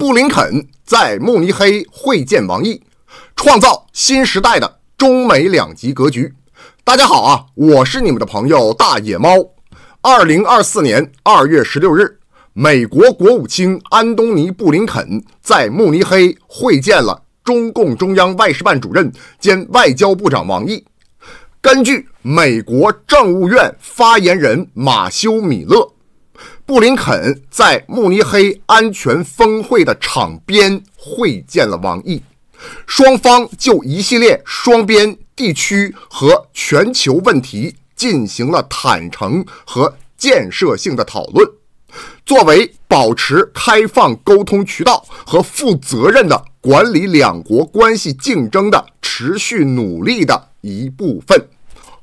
布林肯在慕尼黑会见王毅，创造新时代的中美两极格局。大家好啊，我是你们的朋友大野猫。二零二四年二月十六日，美国国务卿安东尼·布林肯在慕尼黑会见了中共中央外事办主任兼外交部长王毅。根据美国政务院发言人马修·米勒。布林肯在慕尼黑安全峰会的场边会见了王毅，双方就一系列双边、地区和全球问题进行了坦诚和建设性的讨论。作为保持开放沟通渠道和负责任的管理两国关系竞争的持续努力的一部分，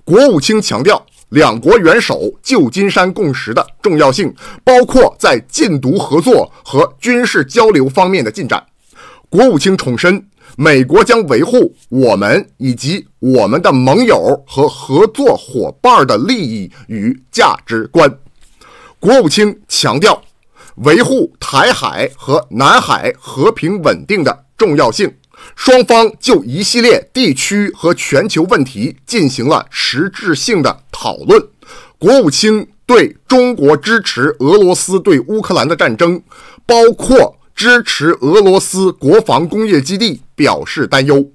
国务卿强调。两国元首旧金山共识的重要性，包括在禁毒合作和军事交流方面的进展。国务卿重申，美国将维护我们以及我们的盟友和合作伙伴的利益与价值观。国务卿强调，维护台海和南海和平稳定的重要性。双方就一系列地区和全球问题进行了实质性的讨论。国务卿对中国支持俄罗斯对乌克兰的战争，包括支持俄罗斯国防工业基地表示担忧。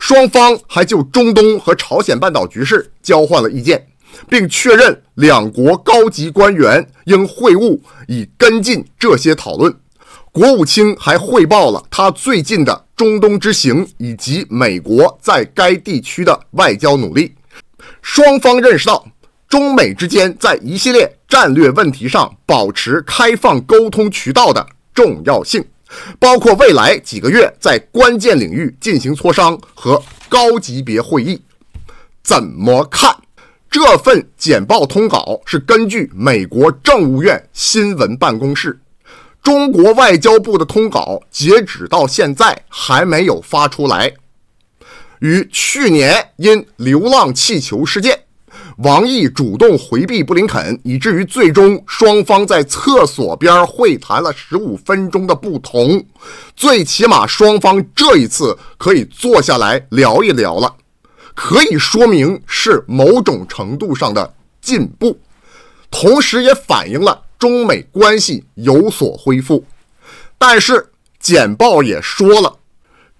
双方还就中东和朝鲜半岛局势交换了意见，并确认两国高级官员应会晤以跟进这些讨论。国务卿还汇报了他最近的。中东之行以及美国在该地区的外交努力，双方认识到中美之间在一系列战略问题上保持开放沟通渠道的重要性，包括未来几个月在关键领域进行磋商和高级别会议。怎么看这份简报通稿？是根据美国政务院新闻办公室。中国外交部的通稿截止到现在还没有发出来。与去年因流浪气球事件，王毅主动回避布林肯，以至于最终双方在厕所边会谈了十五分钟的不同。最起码双方这一次可以坐下来聊一聊了，可以说明是某种程度上的进步，同时也反映了。中美关系有所恢复，但是简报也说了，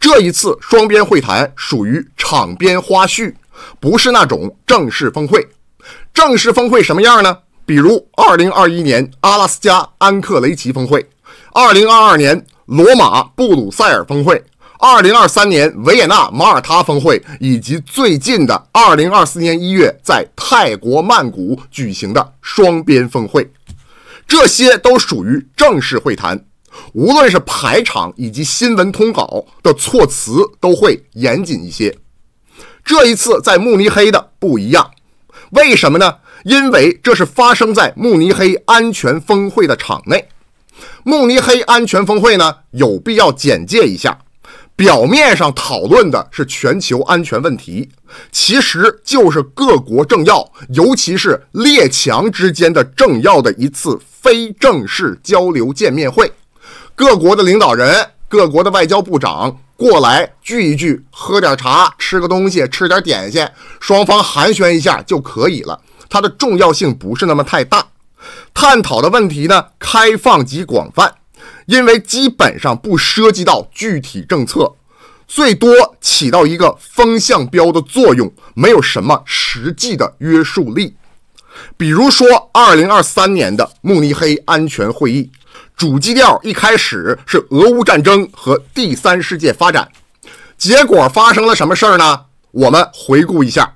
这一次双边会谈属于场边花絮，不是那种正式峰会。正式峰会什么样呢？比如2021年阿拉斯加安克雷奇峰会，2022年罗马布鲁塞尔峰会，2023年维也纳马耳他峰会，以及最近的2024年1月在泰国曼谷举行的双边峰会。这些都属于正式会谈，无论是排场以及新闻通稿的措辞都会严谨一些。这一次在慕尼黑的不一样，为什么呢？因为这是发生在慕尼黑安全峰会的场内。慕尼黑安全峰会呢，有必要简介一下。表面上讨论的是全球安全问题，其实就是各国政要，尤其是列强之间的政要的一次非正式交流见面会。各国的领导人、各国的外交部长过来聚一聚，喝点茶，吃个东西，吃点点心，双方寒暄一下就可以了。它的重要性不是那么太大，探讨的问题呢，开放及广泛。因为基本上不涉及到具体政策，最多起到一个风向标的作用，没有什么实际的约束力。比如说，二零二三年的慕尼黑安全会议，主基调一开始是俄乌战争和第三世界发展，结果发生了什么事儿呢？我们回顾一下。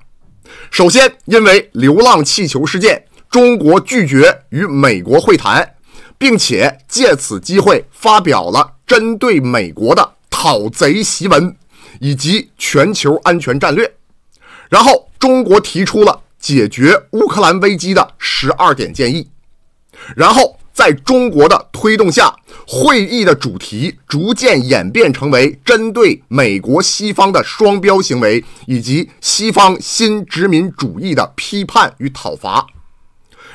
首先，因为流浪气球事件，中国拒绝与美国会谈。并且借此机会发表了针对美国的讨贼檄文，以及全球安全战略。然后中国提出了解决乌克兰危机的十二点建议。然后在中国的推动下，会议的主题逐渐演变成为针对美国西方的双标行为以及西方新殖民主义的批判与讨伐。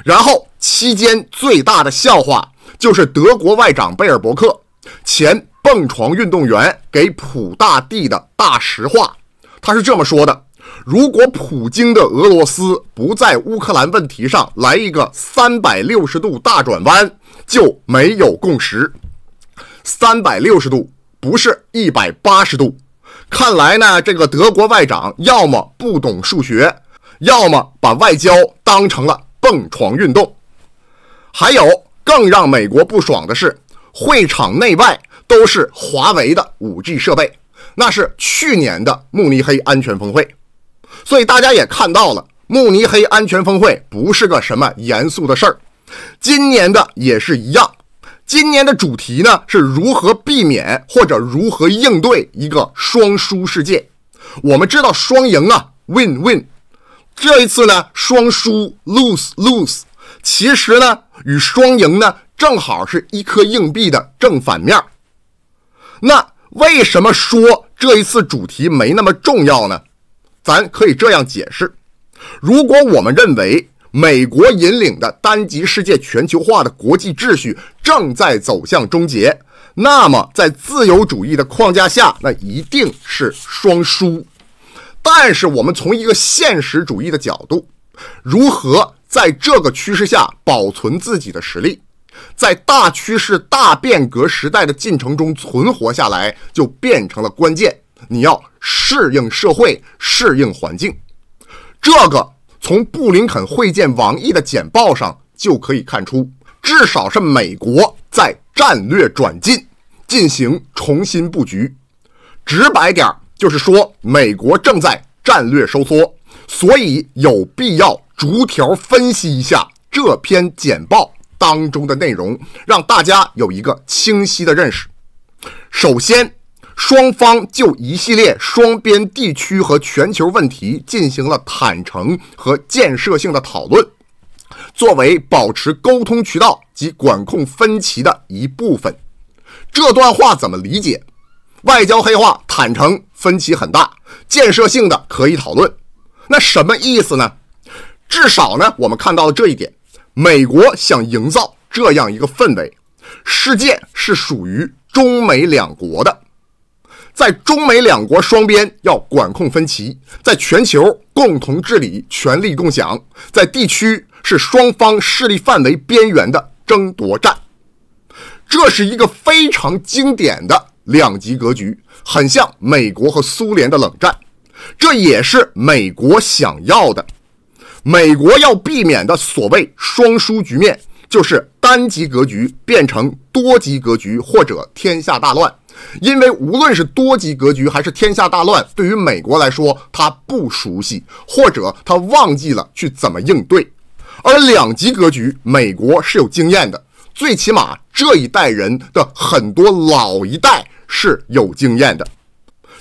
然后期间最大的笑话。就是德国外长贝尔伯克，前蹦床运动员给普大帝的大实话，他是这么说的：如果普京的俄罗斯不在乌克兰问题上来一个三百六十度大转弯，就没有共识。三百六十度不是一百八十度。看来呢，这个德国外长要么不懂数学，要么把外交当成了蹦床运动。还有。更让美国不爽的是，会场内外都是华为的 5G 设备，那是去年的慕尼黑安全峰会，所以大家也看到了，慕尼黑安全峰会不是个什么严肃的事儿，今年的也是一样。今年的主题呢，是如何避免或者如何应对一个双输世界。我们知道，双赢啊，win win。这一次呢，双输，lose lose。其实呢。与双赢呢，正好是一颗硬币的正反面儿。那为什么说这一次主题没那么重要呢？咱可以这样解释：如果我们认为美国引领的单极世界全球化的国际秩序正在走向终结，那么在自由主义的框架下，那一定是双输。但是我们从一个现实主义的角度。如何在这个趋势下保存自己的实力，在大趋势、大变革时代的进程中存活下来，就变成了关键。你要适应社会，适应环境。这个从布林肯会见王毅的简报上就可以看出，至少是美国在战略转进，进行重新布局。直白点儿就是说，美国正在战略收缩。所以有必要逐条分析一下这篇简报当中的内容，让大家有一个清晰的认识。首先，双方就一系列双边、地区和全球问题进行了坦诚和建设性的讨论，作为保持沟通渠道及管控分歧的一部分。这段话怎么理解？外交黑话，坦诚，分歧很大，建设性的可以讨论。那什么意思呢？至少呢，我们看到了这一点：美国想营造这样一个氛围，世界是属于中美两国的，在中美两国双边要管控分歧，在全球共同治理、权力共享，在地区是双方势力范围边缘的争夺战。这是一个非常经典的两极格局，很像美国和苏联的冷战。这也是美国想要的，美国要避免的所谓双输局面，就是单极格局变成多极格局，或者天下大乱。因为无论是多极格局还是天下大乱，对于美国来说，他不熟悉，或者他忘记了去怎么应对。而两极格局，美国是有经验的，最起码这一代人的很多老一代是有经验的，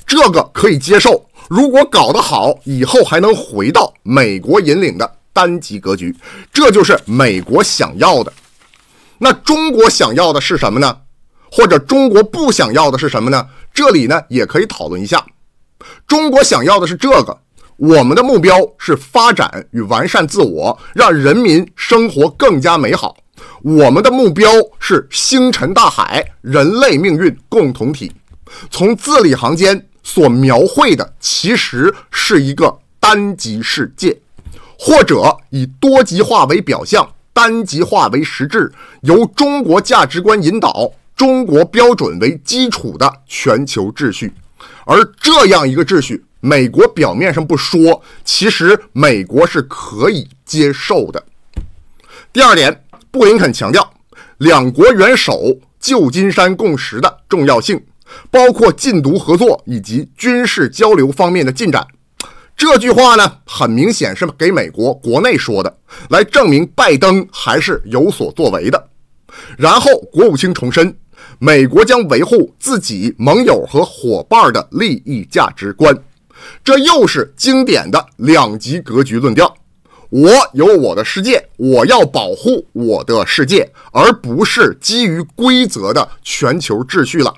这个可以接受。如果搞得好，以后还能回到美国引领的单极格局，这就是美国想要的。那中国想要的是什么呢？或者中国不想要的是什么呢？这里呢，也可以讨论一下。中国想要的是这个，我们的目标是发展与完善自我，让人民生活更加美好。我们的目标是星辰大海，人类命运共同体。从字里行间。所描绘的其实是一个单极世界，或者以多极化为表象、单极化为实质，由中国价值观引导、中国标准为基础的全球秩序。而这样一个秩序，美国表面上不说，其实美国是可以接受的。第二点，布林肯强调两国元首旧金山共识的重要性。包括禁毒合作以及军事交流方面的进展，这句话呢，很明显是给美国国内说的，来证明拜登还是有所作为的。然后国务卿重申，美国将维护自己盟友和伙伴的利益价值观，这又是经典的两极格局论调。我有我的世界，我要保护我的世界，而不是基于规则的全球秩序了。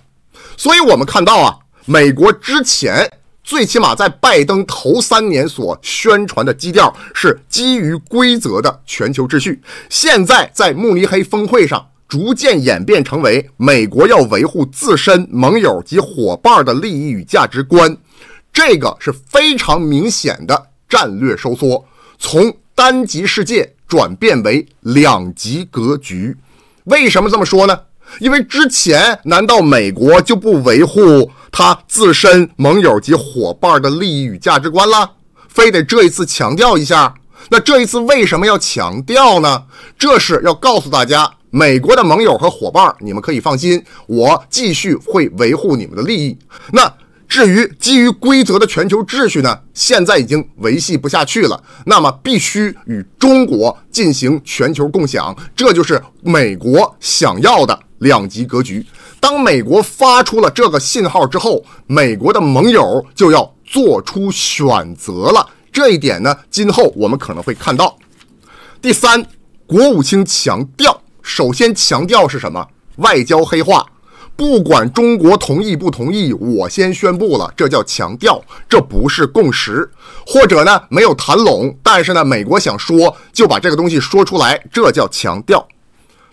所以，我们看到啊，美国之前最起码在拜登头三年所宣传的基调是基于规则的全球秩序，现在在慕尼黑峰会上逐渐演变成为美国要维护自身盟友及伙伴的利益与价值观，这个是非常明显的战略收缩，从单极世界转变为两极格局。为什么这么说呢？因为之前难道美国就不维护他自身盟友及伙伴的利益与价值观了？非得这一次强调一下？那这一次为什么要强调呢？这是要告诉大家，美国的盟友和伙伴，你们可以放心，我继续会维护你们的利益。那至于基于规则的全球秩序呢？现在已经维系不下去了，那么必须与中国进行全球共享，这就是美国想要的。两极格局，当美国发出了这个信号之后，美国的盟友就要做出选择了。这一点呢，今后我们可能会看到。第三，国务卿强调，首先强调是什么？外交黑化，不管中国同意不同意，我先宣布了，这叫强调，这不是共识，或者呢没有谈拢，但是呢，美国想说就把这个东西说出来，这叫强调。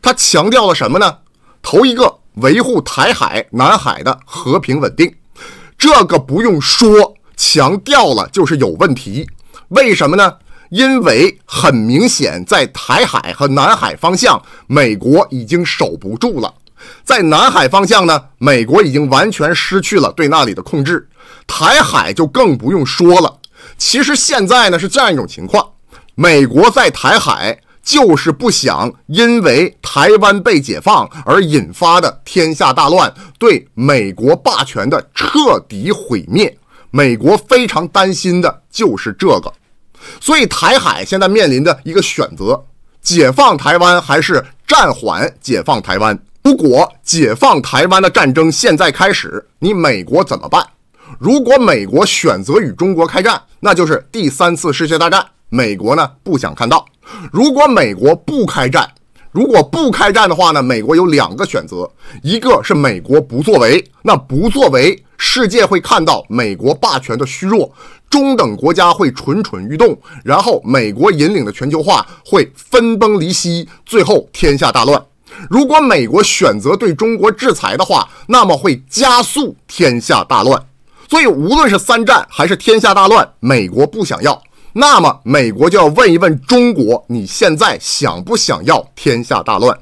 他强调了什么呢？头一个维护台海、南海的和平稳定，这个不用说，强调了就是有问题。为什么呢？因为很明显，在台海和南海方向，美国已经守不住了。在南海方向呢，美国已经完全失去了对那里的控制。台海就更不用说了。其实现在呢是这样一种情况：美国在台海。就是不想因为台湾被解放而引发的天下大乱，对美国霸权的彻底毁灭。美国非常担心的就是这个，所以台海现在面临的一个选择：解放台湾还是暂缓解放台湾。如果解放台湾的战争现在开始，你美国怎么办？如果美国选择与中国开战，那就是第三次世界大战。美国呢不想看到，如果美国不开战，如果不开战的话呢，美国有两个选择，一个是美国不作为，那不作为，世界会看到美国霸权的虚弱，中等国家会蠢蠢欲动，然后美国引领的全球化会分崩离析，最后天下大乱。如果美国选择对中国制裁的话，那么会加速天下大乱。所以，无论是三战还是天下大乱，美国不想要。那么，美国就要问一问中国：你现在想不想要天下大乱？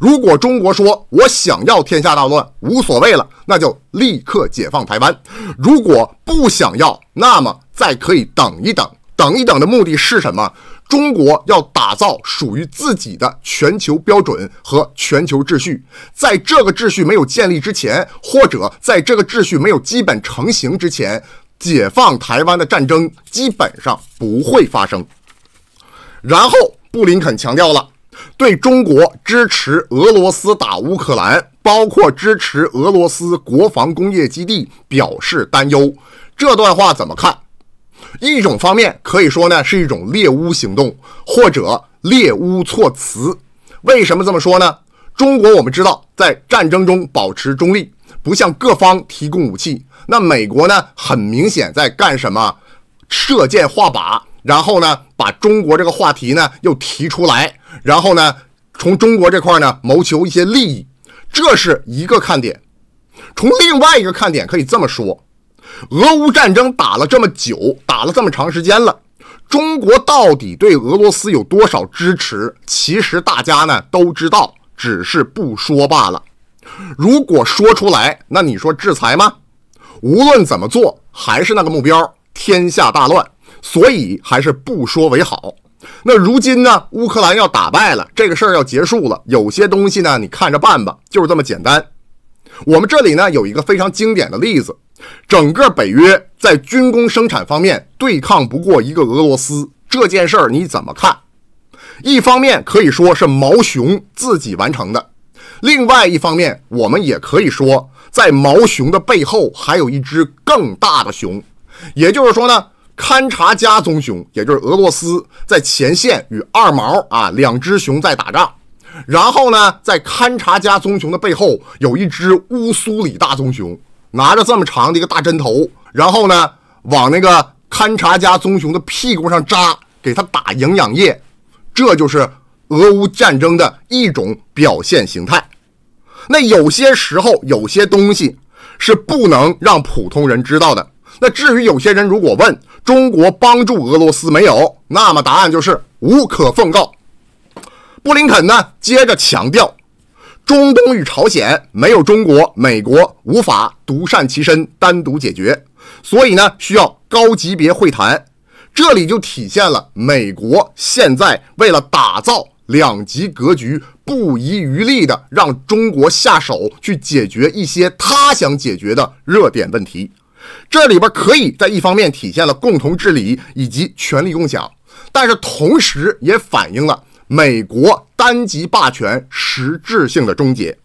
如果中国说我想要天下大乱，无所谓了，那就立刻解放台湾；如果不想要，那么再可以等一等。等一等的目的是什么？中国要打造属于自己的全球标准和全球秩序。在这个秩序没有建立之前，或者在这个秩序没有基本成型之前。解放台湾的战争基本上不会发生。然后布林肯强调了对中国支持俄罗斯打乌克兰，包括支持俄罗斯国防工业基地表示担忧。这段话怎么看？一种方面可以说呢是一种猎乌行动或者猎乌措辞。为什么这么说呢？中国我们知道在战争中保持中立。不向各方提供武器，那美国呢？很明显在干什么？射箭画靶，然后呢，把中国这个话题呢又提出来，然后呢，从中国这块呢谋求一些利益，这是一个看点。从另外一个看点可以这么说：，俄乌战争打了这么久，打了这么长时间了，中国到底对俄罗斯有多少支持？其实大家呢都知道，只是不说罢了。如果说出来，那你说制裁吗？无论怎么做，还是那个目标，天下大乱，所以还是不说为好。那如今呢，乌克兰要打败了，这个事儿要结束了，有些东西呢，你看着办吧，就是这么简单。我们这里呢有一个非常经典的例子，整个北约在军工生产方面对抗不过一个俄罗斯，这件事儿你怎么看？一方面可以说是毛熊自己完成的。另外一方面，我们也可以说，在毛熊的背后还有一只更大的熊，也就是说呢，勘察加棕熊，也就是俄罗斯在前线与二毛啊两只熊在打仗。然后呢，在勘察加棕熊的背后有一只乌苏里大棕熊，拿着这么长的一个大针头，然后呢往那个勘察加棕熊的屁股上扎，给它打营养液，这就是俄乌战争的一种表现形态。那有些时候，有些东西是不能让普通人知道的。那至于有些人如果问中国帮助俄罗斯没有，那么答案就是无可奉告。布林肯呢，接着强调，中东与朝鲜没有中国，美国无法独善其身，单独解决，所以呢，需要高级别会谈。这里就体现了美国现在为了打造。两极格局不遗余力地让中国下手去解决一些他想解决的热点问题，这里边可以在一方面体现了共同治理以及权力共享，但是同时也反映了美国单极霸权实质性的终结，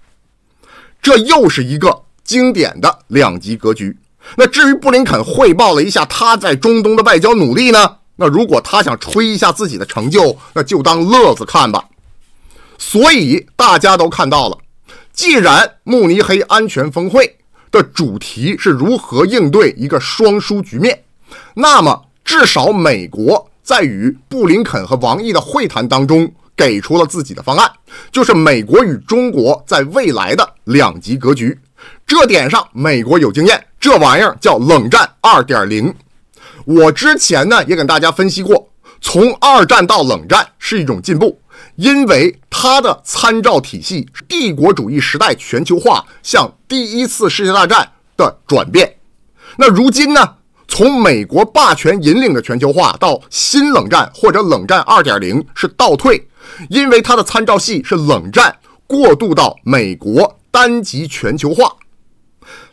这又是一个经典的两极格局。那至于布林肯汇报了一下他在中东的外交努力呢？那如果他想吹一下自己的成就，那就当乐子看吧。所以大家都看到了，既然慕尼黑安全峰会的主题是如何应对一个双输局面，那么至少美国在与布林肯和王毅的会谈当中给出了自己的方案，就是美国与中国在未来的两极格局。这点上，美国有经验，这玩意儿叫冷战二点零。我之前呢也给大家分析过，从二战到冷战是一种进步，因为它的参照体系是帝国主义时代全球化向第一次世界大战的转变。那如今呢，从美国霸权引领的全球化到新冷战或者冷战2.0是倒退，因为它的参照系是冷战过渡到美国单极全球化，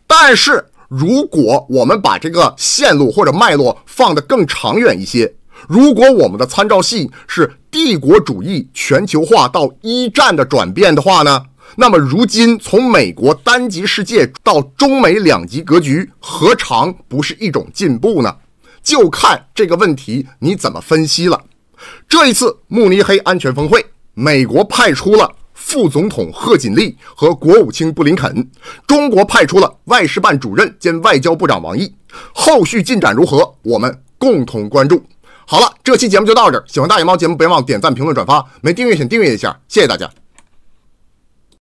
但是。如果我们把这个线路或者脉络放得更长远一些，如果我们的参照系是帝国主义全球化到一战的转变的话呢，那么如今从美国单极世界到中美两极格局，何尝不是一种进步呢？就看这个问题你怎么分析了。这一次慕尼黑安全峰会，美国派出了。副总统贺锦丽和国务卿布林肯，中国派出了外事办主任兼外交部长王毅。后续进展如何？我们共同关注。好了，这期节目就到这。喜欢大眼猫节目，别忘点赞、评论、转发。没订阅请订阅一下，谢谢大家。